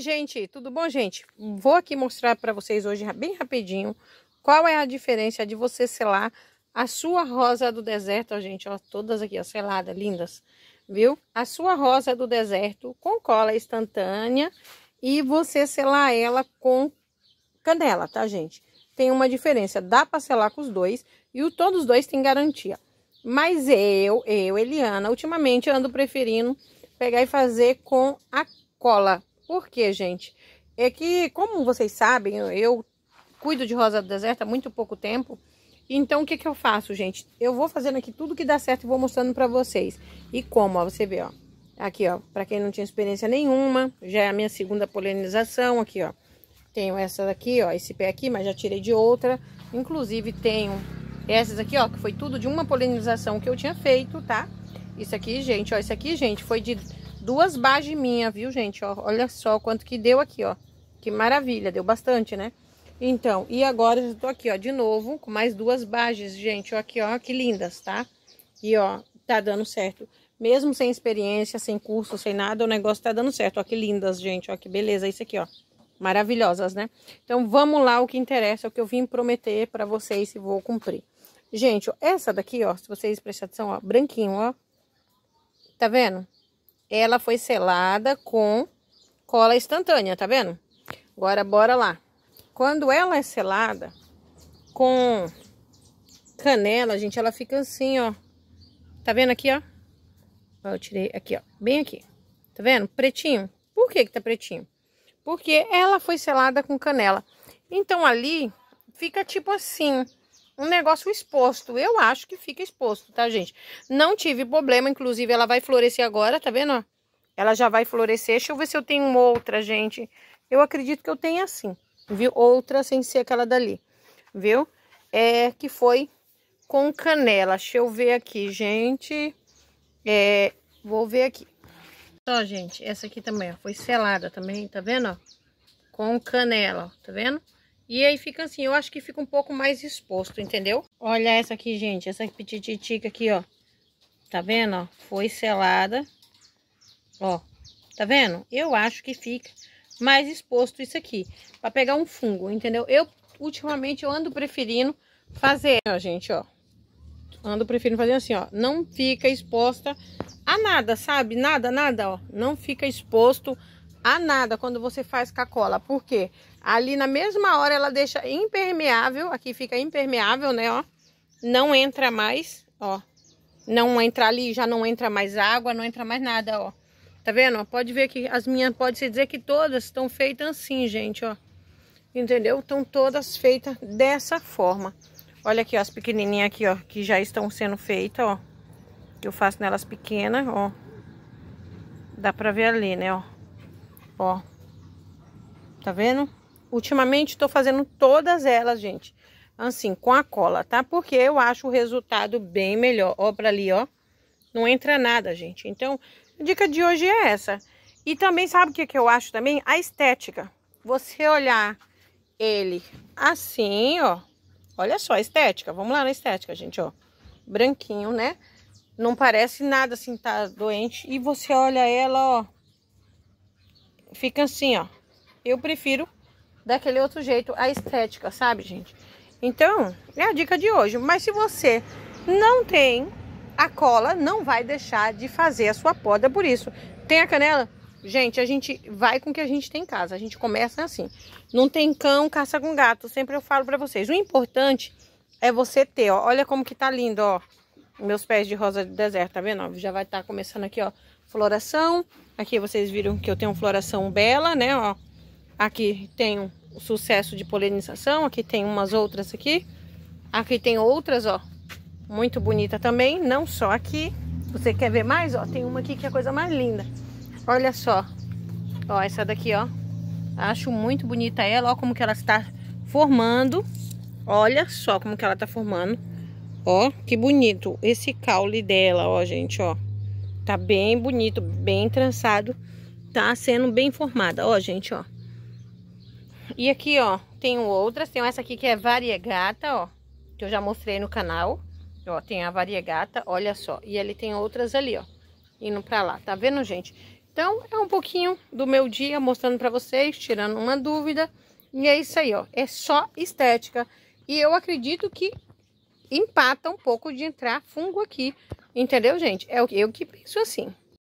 gente, tudo bom, gente? Vou aqui mostrar para vocês hoje bem rapidinho qual é a diferença de você selar a sua rosa do deserto, a gente, ó, todas aqui, ó, selada, lindas, viu? A sua rosa do deserto com cola instantânea e você selar ela com canela, tá, gente? Tem uma diferença, dá para selar com os dois e o, todos os dois têm garantia. Mas eu, eu, Eliana, ultimamente ando preferindo pegar e fazer com a cola, por quê, gente? É que, como vocês sabem, eu cuido de rosa do deserto há muito pouco tempo. Então, o que, que eu faço, gente? Eu vou fazendo aqui tudo que dá certo e vou mostrando pra vocês. E como, ó, você vê, ó. Aqui, ó, pra quem não tinha experiência nenhuma, já é a minha segunda polinização aqui, ó. Tenho essa daqui, ó, esse pé aqui, mas já tirei de outra. Inclusive, tenho essas aqui, ó, que foi tudo de uma polinização que eu tinha feito, tá? Isso aqui, gente, ó, isso aqui, gente, foi de duas bases minha, viu, gente? Ó, olha só quanto que deu aqui, ó. Que maravilha, deu bastante, né? Então, e agora eu tô aqui, ó, de novo, com mais duas bases, gente, ó, aqui, ó, que lindas, tá? E, ó, tá dando certo. Mesmo sem experiência, sem curso, sem nada, o negócio tá dando certo. Ó, que lindas, gente, ó, que beleza isso aqui, ó. Maravilhosas, né? Então, vamos lá, o que interessa, o que eu vim prometer pra vocês e vou cumprir. Gente, ó, essa daqui, ó, se vocês prestarem atenção, ó, branquinho, ó. Tá vendo? ela foi selada com cola instantânea, tá vendo? Agora, bora lá. Quando ela é selada com canela, gente, ela fica assim, ó. Tá vendo aqui, ó? eu tirei aqui, ó. Bem aqui. Tá vendo? Pretinho. Por que que tá pretinho? Porque ela foi selada com canela. Então, ali fica tipo assim um negócio exposto. Eu acho que fica exposto, tá, gente? Não tive problema, inclusive ela vai florescer agora, tá vendo? Ela já vai florescer. Deixa eu ver se eu tenho outra, gente. Eu acredito que eu tenho assim, viu? Outra sem ser aquela dali, viu? É que foi com canela. Deixa eu ver aqui, gente. É, vou ver aqui. Ó, gente, essa aqui também, ó, foi selada também, tá vendo, ó? Com canela, ó, tá vendo? E aí fica assim, eu acho que fica um pouco mais exposto, entendeu? Olha essa aqui, gente, essa petititica aqui, ó. Tá vendo, ó? Foi selada. Ó, tá vendo? Eu acho que fica mais exposto isso aqui, para pegar um fungo, entendeu? Eu, ultimamente, eu ando preferindo fazer, ó, gente, ó. Ando preferindo fazer assim, ó. Não fica exposta a nada, sabe? Nada, nada, ó. Não fica exposto a nada quando você faz cacola. cola, porque Ali na mesma hora ela deixa impermeável, aqui fica impermeável, né, ó. Não entra mais, ó. Não entra ali, já não entra mais água, não entra mais nada, ó. Tá vendo? Pode ver que as minhas, pode se dizer que todas estão feitas assim, gente, ó. Entendeu? Estão todas feitas dessa forma. Olha aqui, ó, as pequenininhas aqui, ó, que já estão sendo feitas, ó. Eu faço nelas pequenas, ó. Dá pra ver ali, né, ó. Ó. Tá vendo? Ultimamente tô fazendo todas elas, gente. Assim, com a cola, tá? Porque eu acho o resultado bem melhor. Ó, pra ali, ó. Não entra nada, gente. Então, a dica de hoje é essa. E também, sabe o que, que eu acho também? A estética. Você olhar ele assim, ó. Olha só a estética. Vamos lá na estética, gente, ó. Branquinho, né? Não parece nada assim, tá doente. E você olha ela, ó fica assim, ó. Eu prefiro daquele outro jeito a estética, sabe, gente? Então, é a dica de hoje. Mas se você não tem a cola, não vai deixar de fazer a sua poda por isso. Tem a canela? Gente, a gente vai com o que a gente tem em casa. A gente começa assim. Não tem cão, caça com gato. Sempre eu falo para vocês. O importante é você ter, ó. Olha como que tá lindo, ó. Meus pés de rosa do deserto, tá vendo? já vai estar tá começando aqui, ó floração. Aqui vocês viram que eu tenho floração bela, né, ó. Aqui tem o um sucesso de polinização, aqui tem umas outras aqui. Aqui tem outras, ó, muito bonita também, não só aqui. Você quer ver mais? Ó, tem uma aqui que é a coisa mais linda. Olha só. Ó, essa daqui, ó. Acho muito bonita ela, ó como que ela está formando. Olha só como que ela está formando. Ó, que bonito esse caule dela, ó, gente, ó. Tá bem bonito, bem trançado. Tá sendo bem formada. Ó, gente, ó. E aqui, ó, tenho outras. Tem essa aqui que é variegata, ó. Que eu já mostrei no canal. Ó, tem a variegata, olha só. E ali tem outras ali, ó. Indo pra lá, tá vendo, gente? Então, é um pouquinho do meu dia mostrando pra vocês, tirando uma dúvida. E é isso aí, ó. É só estética. E eu acredito que empata um pouco de entrar fungo aqui. Entendeu, gente? É eu que penso assim.